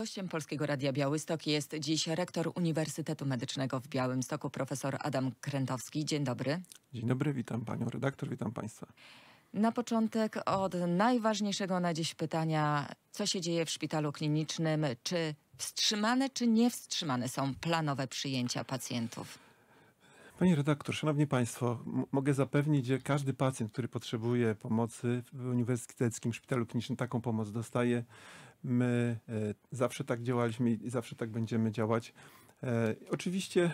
Gościem Polskiego Radia Białystok jest dziś rektor Uniwersytetu Medycznego w Białymstoku, profesor Adam Krętowski. Dzień dobry. Dzień dobry, witam panią redaktor, witam państwa. Na początek od najważniejszego na dziś pytania, co się dzieje w szpitalu klinicznym, czy wstrzymane czy niewstrzymane są planowe przyjęcia pacjentów? Panie redaktor, szanowni państwo, mogę zapewnić, że każdy pacjent, który potrzebuje pomocy w Uniwersyteckim Szpitalu Klinicznym taką pomoc dostaje My e, zawsze tak działaliśmy i zawsze tak będziemy działać. E, oczywiście e,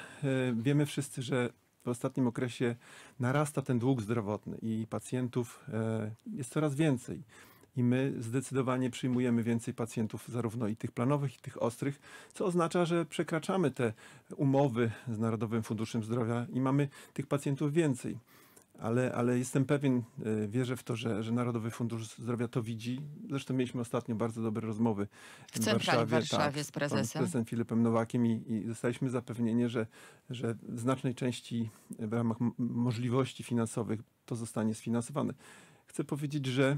wiemy wszyscy, że w ostatnim okresie narasta ten dług zdrowotny i pacjentów jest coraz więcej. I my zdecydowanie przyjmujemy więcej pacjentów, zarówno i tych planowych, i tych ostrych, co oznacza, że przekraczamy te umowy z Narodowym Funduszem Zdrowia i mamy tych pacjentów więcej ale, ale jestem pewien, e, wierzę w to, że, że Narodowy Fundusz Zdrowia to widzi. Zresztą mieliśmy ostatnio bardzo dobre rozmowy w, w Warszawie, Warszawie tak, z prezesem. Z prezesem Filipem Nowakiem i, i dostaliśmy zapewnienie, że, że w znacznej części w ramach możliwości finansowych to zostanie sfinansowane. Chcę powiedzieć, że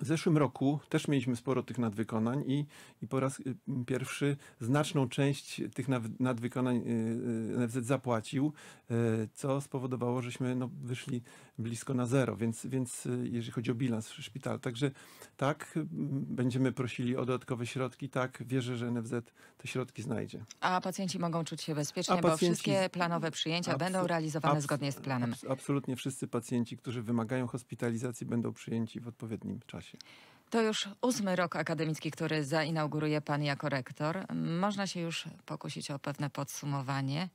w zeszłym roku też mieliśmy sporo tych nadwykonań i, i po raz y, pierwszy znaczną część tych nadwykonań y, y, NFZ zapłacił, co spowodowało, żeśmy no, wyszli blisko na zero, więc, więc jeżeli chodzi o bilans szpitala. Także tak, będziemy prosili o dodatkowe środki, tak, wierzę, że NFZ te środki znajdzie. A pacjenci mogą czuć się bezpiecznie, pacjenci, bo wszystkie planowe przyjęcia będą realizowane zgodnie z planem. Abs absolutnie wszyscy pacjenci, którzy wymagają hospitalizacji będą przyjęci w odpowiednim czasie czasie. To już ósmy rok akademicki, który zainauguruje Pan jako rektor. Można się już pokusić o pewne podsumowanie,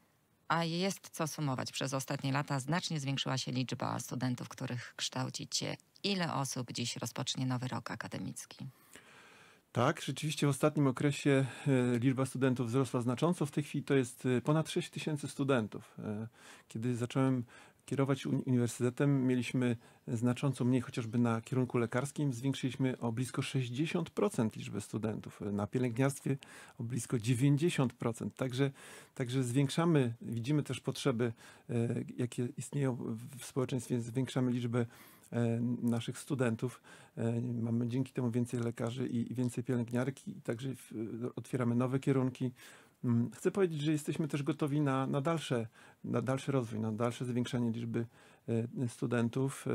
a jest co sumować. Przez ostatnie lata znacznie zwiększyła się liczba studentów, których kształcicie. Ile osób dziś rozpocznie nowy rok akademicki? Tak, rzeczywiście w ostatnim okresie e, liczba studentów wzrosła znacząco. W tej chwili to jest e, ponad 6 tysięcy studentów. E, kiedy zacząłem kierować uniwersytetem mieliśmy znacząco mniej, chociażby na kierunku lekarskim zwiększyliśmy o blisko 60% liczbę studentów, na pielęgniarstwie o blisko 90%. Także, także zwiększamy, widzimy też potrzeby, e, jakie istnieją w społeczeństwie, zwiększamy liczbę e, naszych studentów. E, mamy dzięki temu więcej lekarzy i więcej pielęgniarki, także otwieramy nowe kierunki. Mm, chcę powiedzieć, że jesteśmy też gotowi na, na, dalsze, na dalszy rozwój, na dalsze zwiększanie liczby e, studentów. E,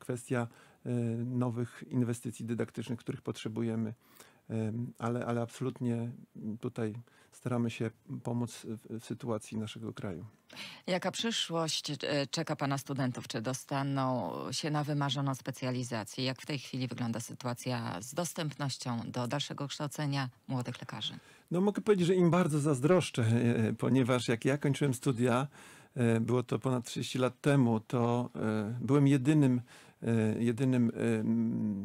kwestia e, nowych inwestycji dydaktycznych, których potrzebujemy, ale, ale absolutnie tutaj staramy się pomóc w sytuacji naszego kraju. Jaka przyszłość czeka Pana studentów? Czy dostaną się na wymarzoną specjalizację? Jak w tej chwili wygląda sytuacja z dostępnością do dalszego kształcenia młodych lekarzy? No mogę powiedzieć, że im bardzo zazdroszczę, e, e, ponieważ jak ja kończyłem studia, e, było to ponad 30 lat temu, to byłem jedynym, jedynym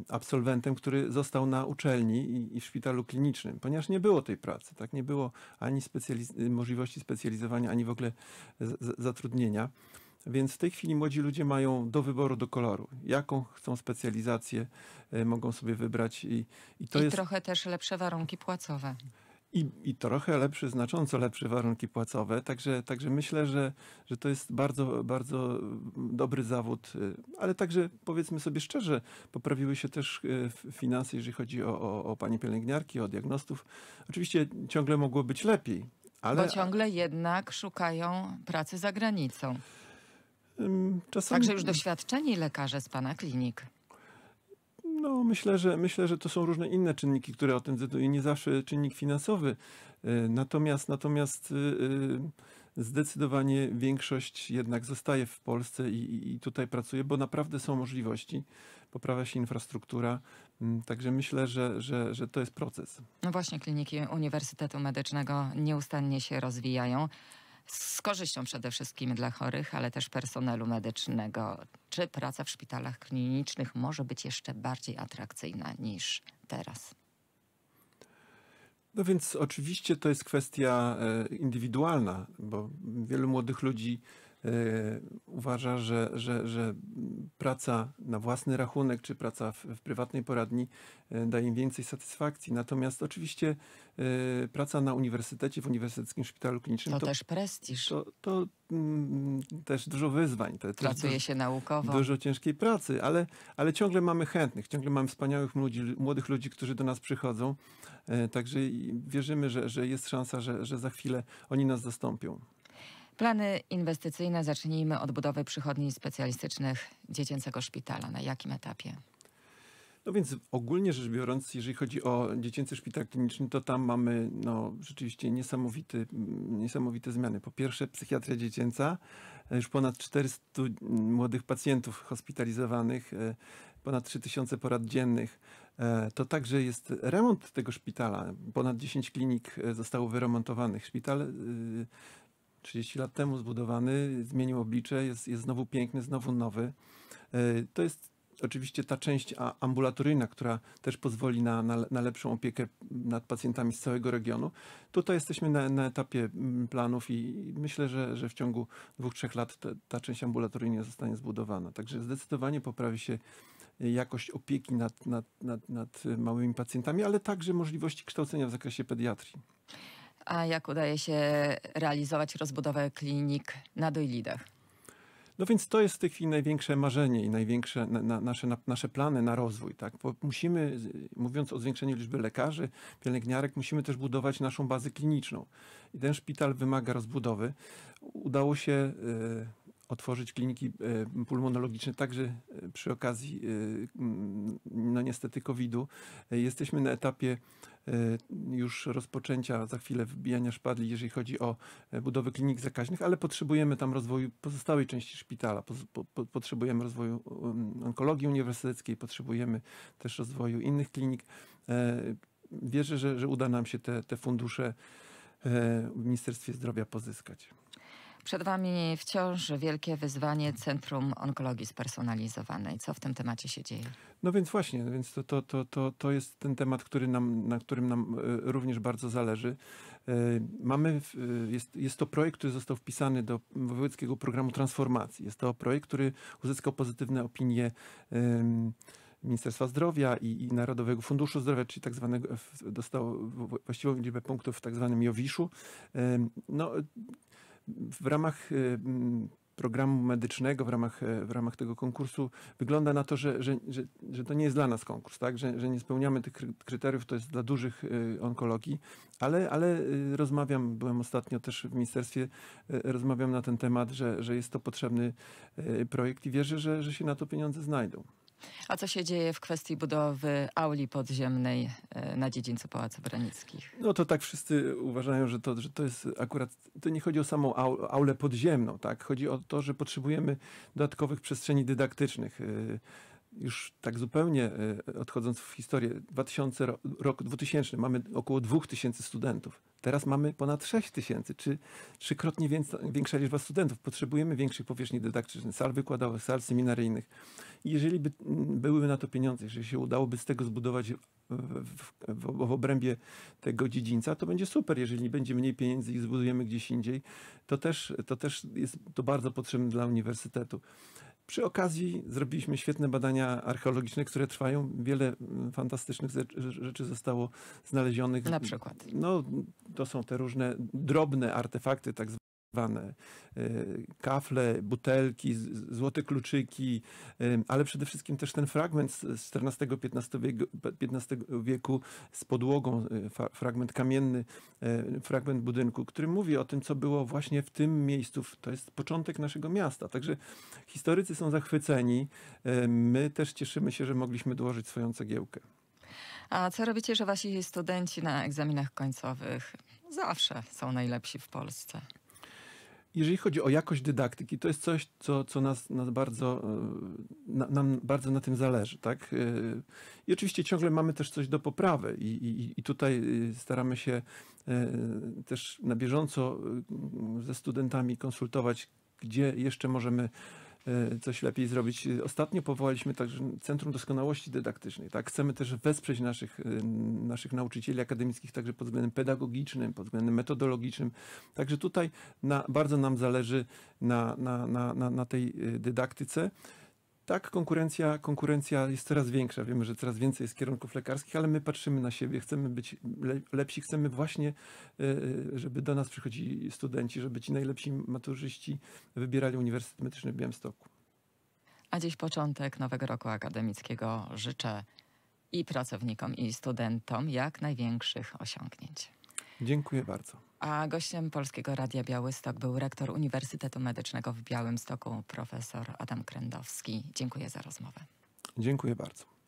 absolwentem, który został na uczelni i w szpitalu klinicznym, ponieważ nie było tej pracy, tak? Nie było ani specjaliz- możliwości specjalizowania, ani w ogóle zatrudnienia. Więc w tej chwili młodzi ludzie mają do wyboru, do koloru, jaką chcą specjalizację, mogą sobie wybrać i, i to I jest... trochę też lepsze warunki płacowe i, i trochę lepsze, znacząco lepsze warunki płacowe. Także, także myślę, że, że to jest bardzo, bardzo mm, dobry zawód, y, ale także powiedzmy sobie szczerze, poprawiły się też y, finanse, jeżeli chodzi o, o, o panie pielęgniarki, o diagnostów. Oczywiście ciągle mogło być lepiej. Ale... Bo ciągle jednak szukają pracy za granicą. Czasami... Także już doświadczeni lekarze z pana klinik. No, myślę, że myślę, że to są różne inne czynniki, które o tym decydują, nie zawsze czynnik finansowy. E, natomiast natomiast e, e, zdecydowanie większość jednak zostaje w Polsce i, i tutaj pracuje, bo naprawdę są możliwości, poprawia się infrastruktura. Mm, także myślę, że, że, że to jest proces. No właśnie, kliniki Uniwersytetu Medycznego nieustannie się rozwijają z korzyścią przede wszystkim dla chorych, ale też personelu medycznego. Czy praca w szpitalach klinicznych może być jeszcze bardziej atrakcyjna niż teraz? No więc oczywiście to jest kwestia e, indywidualna, bo wielu młodych ludzi Y, uważa, że, że, że praca na własny rachunek czy praca w, w prywatnej poradni y, daje im więcej satysfakcji. Natomiast oczywiście y, praca na uniwersytecie, w Uniwersyteckim Szpitalu Klinicznym to, to też prestiż. To, to mm, też dużo wyzwań. To, Pracuje to, się naukowo. Dużo ciężkiej pracy, ale, ale ciągle mamy chętnych, ciągle mamy wspaniałych ludzi, młodych ludzi, którzy do nas przychodzą. Także wierzymy, że, że jest szansa, że, że za chwilę oni nas zastąpią. Plany inwestycyjne. Zacznijmy od budowy przychodni specjalistycznych dziecięcego szpitala. Na jakim etapie? No więc ogólnie rzecz biorąc, jeżeli chodzi o dziecięcy szpital kliniczny, to tam mamy no, rzeczywiście niesamowite niesamowite zmiany. Po pierwsze, psychiatria dziecięca, już ponad 400 młodych pacjentów hospitalizowanych, e, ponad 3000 porad dziennych. E, to także jest remont tego szpitala. Ponad 10 klinik e, zostało wyremontowanych. Szpital 30 lat temu zbudowany, zmienił oblicze, jest, jest znowu piękny, znowu nowy. E, to jest oczywiście ta część ambulatoryjna, która też pozwoli na, na, na, lepszą opiekę nad pacjentami z całego regionu. Tutaj jesteśmy na, na etapie mm, planów i myślę, że, że w ciągu dwóch, trzech lat ta, ta, część ambulatoryjna zostanie zbudowana. Także zdecydowanie poprawi się e, jakość opieki nad, nad, nad, nad e, małymi pacjentami, ale także możliwości kształcenia w zakresie pediatrii a jak udaje się realizować rozbudowę klinik na Dojlidach? No więc to jest w tej chwili największe marzenie i największe na, na, nasze, na, nasze plany na rozwój. Tak? Bo musimy, mówiąc o zwiększeniu liczby lekarzy, pielęgniarek, musimy też budować naszą bazę kliniczną. I ten szpital wymaga rozbudowy. Udało się e, otworzyć kliniki e, pulmonologiczne także e, przy okazji, e, no niestety, COVID-u. Jesteśmy na etapie już rozpoczęcia za chwilę wbijania szpadli, jeżeli chodzi o budowę klinik zakaźnych, ale potrzebujemy tam rozwoju pozostałej części szpitala. Potrzebujemy rozwoju um, onkologii uniwersyteckiej, potrzebujemy też rozwoju innych klinik. Wierzę, że, że uda nam się te, te fundusze w Ministerstwie Zdrowia pozyskać. Przed Wami wciąż wielkie wyzwanie Centrum Onkologii Spersonalizowanej. Co w tym temacie się dzieje? No więc właśnie, więc to, to, to, to, to jest ten temat, który nam, na którym nam e, również bardzo zależy. E, mamy, e, jest, jest to projekt, który został wpisany do wojewódzkiego programu transformacji. Jest to projekt, który uzyskał pozytywne opinie. Ministerstwa Zdrowia i, i, Narodowego Funduszu Zdrowia, czyli tak zwanego, dostał właściwą liczbę punktów w tak zwanym Jowiszu. No, w ramach y, programu medycznego, w ramach, e, w ramach tego konkursu wygląda na to, że, że, że, że to nie jest dla nas konkurs, tak? że, że nie spełniamy tych kryteriów, to jest dla dużych y, onkologii, ale, ale y, rozmawiam, byłem ostatnio też w ministerstwie, rozmawiam na ten temat, że, że jest to potrzebny projekt i wierzę, że, że się na to pieniądze znajdą. A co się dzieje w kwestii budowy auli podziemnej e, na dziedzińcu Pałacu Branickich? No to tak wszyscy uważają, że to, że to jest akurat, to nie chodzi o samą aulę podziemną, tak? Chodzi o to, że potrzebujemy dodatkowych przestrzeni dydaktycznych. Y, już tak zupełnie e, odchodząc w historię, 2000, rok 2000 mamy około 2000 studentów. Teraz mamy ponad 6000, czy trzykrotnie większa liczba studentów. Potrzebujemy większych powierzchni dydaktycznych, sal wykładowych, sal seminaryjnych. I jeżeli by były na to pieniądze, jeżeli się udałoby z tego zbudować w, w, w, obrębie tego dziedzińca, to będzie super. Jeżeli będzie mniej pieniędzy i zbudujemy gdzieś indziej, to też, to też jest to bardzo potrzebne dla uniwersytetu. Przy okazji zrobiliśmy świetne badania archeologiczne, które trwają. Wiele mm, fantastycznych rzeczy zostało znalezionych. Na przykład. No, to są te różne drobne artefakty, tak zwane E, kafle, butelki, złote kluczyki, e, ale przede wszystkim też ten fragment z XIV-XV wieku, wieku, z podłogą, e, fragment kamienny, fragment budynku, który mówi o tym, co było właśnie w tym miejscu. To jest początek naszego miasta. Także historycy są zachwyceni. My też cieszymy się, że mogliśmy dołożyć swoją cegiełkę. A co robicie, że wasi studenci na egzaminach końcowych zawsze są najlepsi w Polsce? jeżeli chodzi o jakość dydaktyki, to jest coś, co, co nas, nas bardzo, e, na, nam bardzo na tym zależy. Tak? E, I oczywiście ciągle mamy też coś do poprawy i, i, i tutaj e, staramy się też na bieżąco ze studentami konsultować, gdzie jeszcze możemy E, coś lepiej zrobić. Ostatnio powołaliśmy także Centrum Doskonałości Dydaktycznej. Tak? Chcemy też wesprzeć naszych, e, naszych nauczycieli akademickich także pod względem pedagogicznym, pod względem metodologicznym. Także tutaj na, bardzo nam zależy na, na, na, na tej e, dydaktyce tak, konkurencja, konkurencja jest coraz większa. Wiemy, że coraz więcej jest kierunków lekarskich, ale my patrzymy na siebie, chcemy być lepsi, chcemy właśnie, e, e, żeby do nas przychodzili studenci, żeby ci najlepsi maturzyści wybierali Uniwersytet Medyczny w Białymstoku. A dziś początek nowego roku akademickiego życzę i pracownikom, i studentom jak największych osiągnięć. Dziękuję bardzo. A gościem Polskiego Radia Białystok był rektor Uniwersytetu Medycznego w Białymstoku, profesor Adam Krędowski. Dziękuję za rozmowę. Dziękuję bardzo.